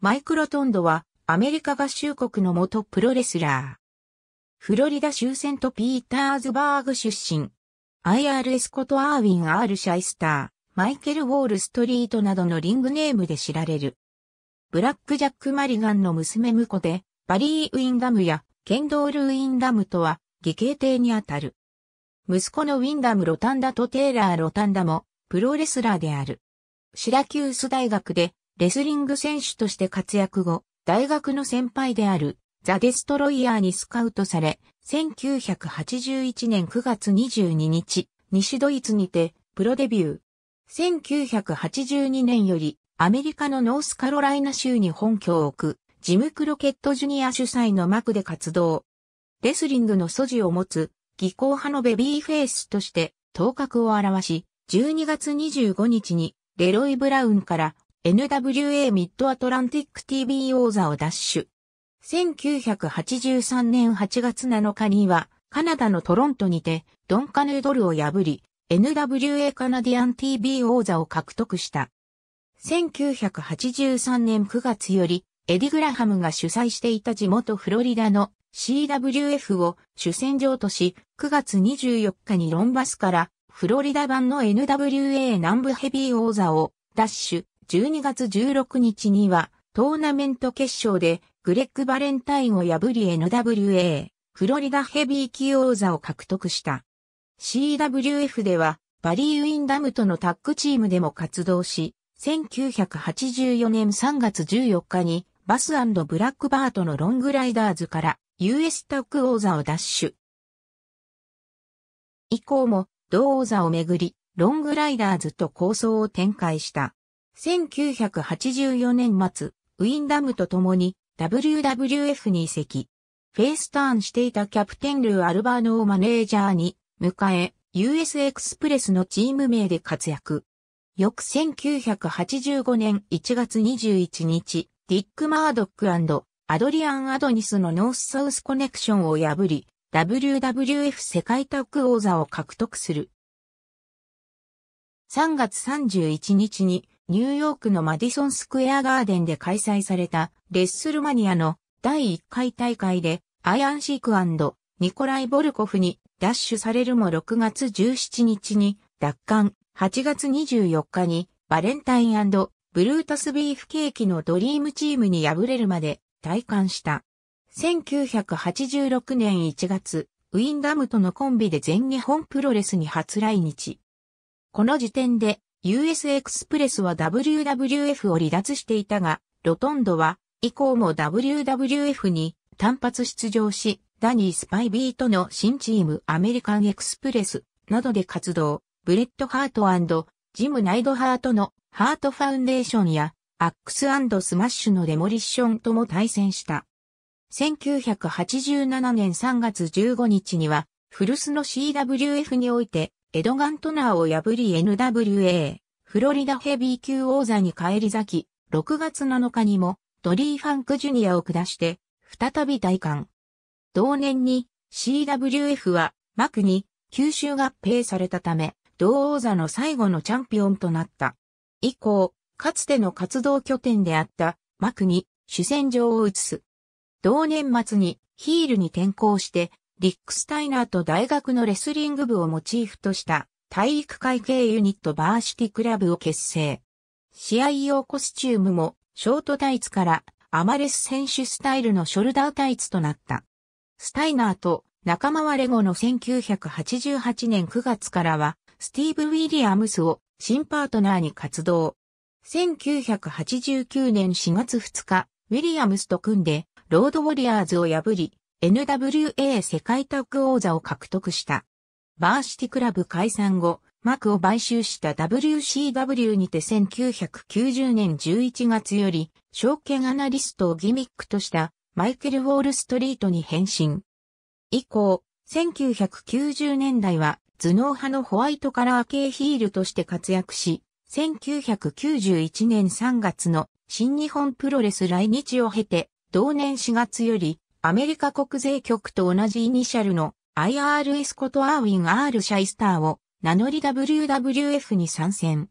マイク・ロトンドはアメリカ合衆国の元プロレスラー。フロリダ州セント・ピーターズバーグ出身。IRS ことアーウィン・アール・シャイスター、マイケル・ウォール・ストリートなどのリングネームで知られる。ブラック・ジャック・マリガンの娘婿で、バリー・ウィンダムやケンドール・ウィンダムとは、義兄弟にあたる。息子のウィンダム・ロタンダとテイラー・ロタンダも、プロレスラーである。シラキュース大学でレスリング選手として活躍後、大学の先輩であるザ・デストロイヤーにスカウトされ、1981年9月22日、西ドイツにてプロデビュー。1982年よりアメリカのノースカロライナ州に本拠を置く、ジム・クロケット・ジュニア主催の幕で活動。レスリングの素地を持つ、技巧派のベビーフェイスとして頭角を表し、12月25日にレロイ・ブラウンから NWA ミッドアトランティック TV 王座を奪取。1983年8月7日には、カナダのトロントにて、ドンカヌードルを破り、NWA カナディアン TV 王座を獲得した。1983年9月より、エディ・グラハムが主催していた地元フロリダの CWF を主戦場とし、9月24日にロンバスからフロリダ版の NWA 南部ヘビー王座を奪取、12月16日には、トーナメント決勝で、グレッグ・バレンタインを破り NWA、フロリダヘビー級王座を獲得した。CWF では、バリー・ウィンダムとのタッグチームでも活動し、1984年3月14日に、バスブラックバートのロングライダーズから、US タッグ王座を奪取。以降も、同王座をめぐり、ロングライダーズと構想を展開した。1984年末、ウィンダムと共に WWF に移籍。フェイスターンしていたキャプテンルー・アルバーノをマネージャーに迎え、US エクスプレスのチーム名で活躍。翌1985年1月21日、ディック・マードックアドリアン・アドニスのノース・サウスコネクションを破り、WWF 世界タッグ王座を獲得する。3月31日にニューヨークのマディソンスクエアガーデンで開催されたレッスルマニアの第1回大会でアイアンシークニコライ・ボルコフにダッシュされるも6月17日に奪還、8月24日にバレンタインブルータスビーフケーキのドリームチームに敗れるまで体感した。1986年1月、ウィンダムとのコンビで全日本プロレスに初来日。この時点で US エクスプレスは WWF を離脱していたが、ロトンドは以降も WWF に単発出場し、ダニー・スパイビートの新チームアメリカンエクスプレスなどで活動、ブレッド・ハートジム・ナイド・ハートのハート・ファウンデーションやアックス・スマッシュのデモリッションとも対戦した。1987年3月15日には、古巣の CWF においてエドガントナーを破り NWA、フロリダヘビー級王座に返り咲き、6月7日にも、ドリー・ファンク・ジュニアを下して、再び大冠。同年に、CWF は、幕に、吸収合併されたため、同王座の最後のチャンピオンとなった。以降、かつての活動拠点であった、幕に、主戦場を移す。同年末に、ヒールに転向して、リックスタイナーと大学のレスリング部をモチーフとした体育会系ユニットバーシティクラブを結成。試合用コスチュームもショートタイツからアマレス選手スタイルのショルダータイツとなった。スタイナーと仲間割れ後の1988年9月からはスティーブ・ウィリアムスを新パートナーに活動。1989年4月2日、ウィリアムスと組んでロードウォリアーズを破り、NWA 世界タッグ王座を獲得した。バーシティクラブ解散後、マクを買収した WCW にて1990年11月より、証券アナリストをギミックとしたマイケル・ウォール・ストリートに変身。以降、1990年代は頭脳派のホワイトカラー系ヒールとして活躍し、1991年3月の新日本プロレス来日を経て、同年4月よりアメリカ国税局と同じイニシャルの IRS ことアーウィン・ R・ シャイスターを名乗り WWF に参戦。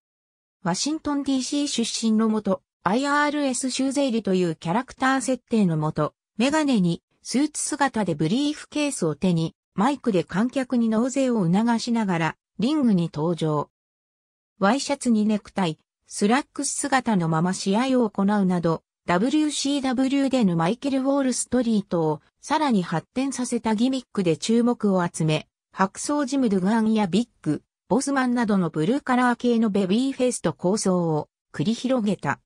ワシントン DC 出身のもと、IRS ゼ税理というキャラクター設定のもと、メガネにスーツ姿でブリーフケースを手に、マイクで観客に納税を促しながら、リングに登場。ワイシャツにネクタイ、スラックス姿のまま試合を行うなど、WCW でのマイケル・ウォールストリートをさらに発展させたギミックで注目を集め、白装ジム・ドゥガンやビッグ、ボスマンなどのブルーカラー系のベビーフェイスと構想を繰り広げた。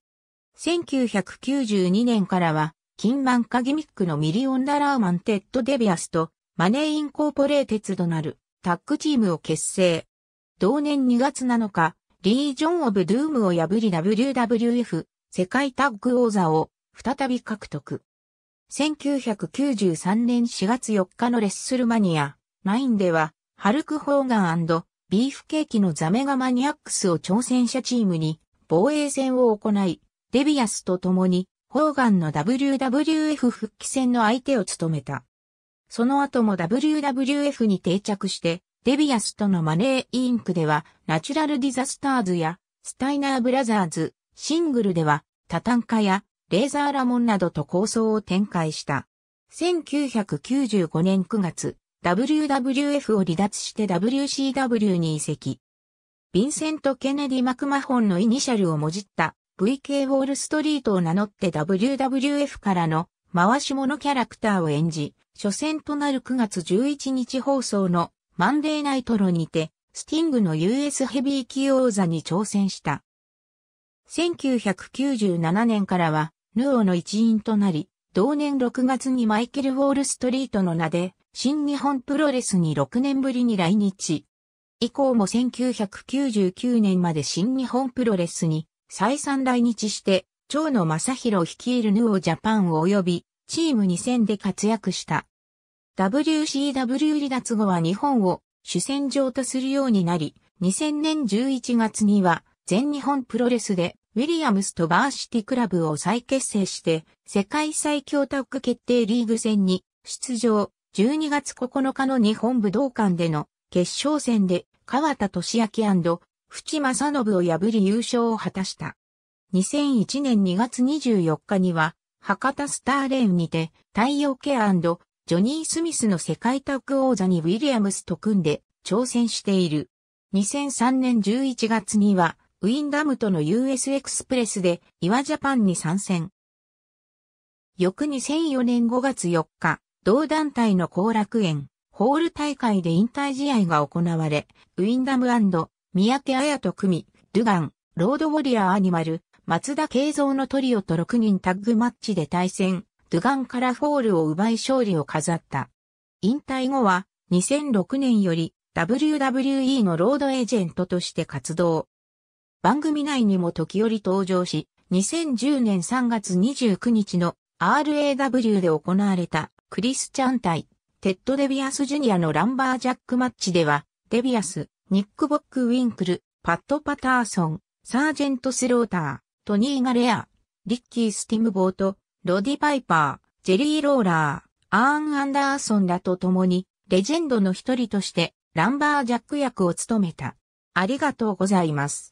1992年からは、金満化ギミックのミリオンダラーマンテッド・デビアスとマネーインコーポレーテツとなるタッグチームを結成。同年2月7日、リージョン・オブ・ドゥームを破り WWF 世界タッグ王座を再び獲得。1993年4月4日のレッスルマニア9では、ハルク・ホーガンビーフケーキのザメガマニアックスを挑戦者チームに防衛戦を行い、デビアスと共にホーガンの WWF 復帰戦の相手を務めた。その後も WWF に定着して、デビアスとのマネーインクでは、ナチュラルディザスターズや、スタイナーブラザーズ、シングルでは、タタンカやレーザーラモンなどと構想を展開した。1995年9月、WWF を離脱して WCW に移籍。ヴィンセント・ケネディ・マクマホンのイニシャルをもじった VK ウォールストリートを名乗って WWF からの回し者キャラクターを演じ、初戦となる9月11日放送のマンデーナイトロにて、スティングの US ヘビー級王座に挑戦した。1997年からは、ヌオの一員となり、同年6月にマイケル・ウォール・ストリートの名で、新日本プロレスに6年ぶりに来日。以降も1999年まで新日本プロレスに再三来日して、長野正宏率いるヌオジャパン及び、チーム2000で活躍した。WCW 離脱後は日本を主戦場とするようになり、2000年11月には全日本プロレスでウィリアムスとバーシティクラブを再結成して、世界最強タッグ決定リーグ戦に出場、12月9日の日本武道館での決勝戦で川田俊明淵正信を破り優勝を果たした。2001年2月24日には、博多スターレーンにて、太陽系ジョニー・スミスの世界タッグ王座にウィリアムスと組んで挑戦している。2003年11月には、ウィンダムとの US エクスプレスで岩ジャパンに参戦。翌2004年5月4日、同団体の後楽園、ホール大会で引退試合が行われ、ウィンダム三宅彩と組、ドゥガン、ロードウォリアーアニマル、松田慶三のトリオと6人タッグマッチで対戦、ドゥガンからホールを奪い勝利を飾った。引退後は、2006年より WWE のロードエージェントとして活動。番組内にも時折登場し、2010年3月29日の RAW で行われたクリスチャン対テッド・デビアス・ジュニアのランバージャックマッチでは、デビアス、ニック・ボック・ウィンクル、パット・パターソン、サージェント・スローター、トニー・ガレア、リッキー・スティムボート、ロディ・パイパー、ジェリー・ローラー、アーン・アンダーソンらと共に、レジェンドの一人として、ランバージャック役を務めた。ありがとうございます。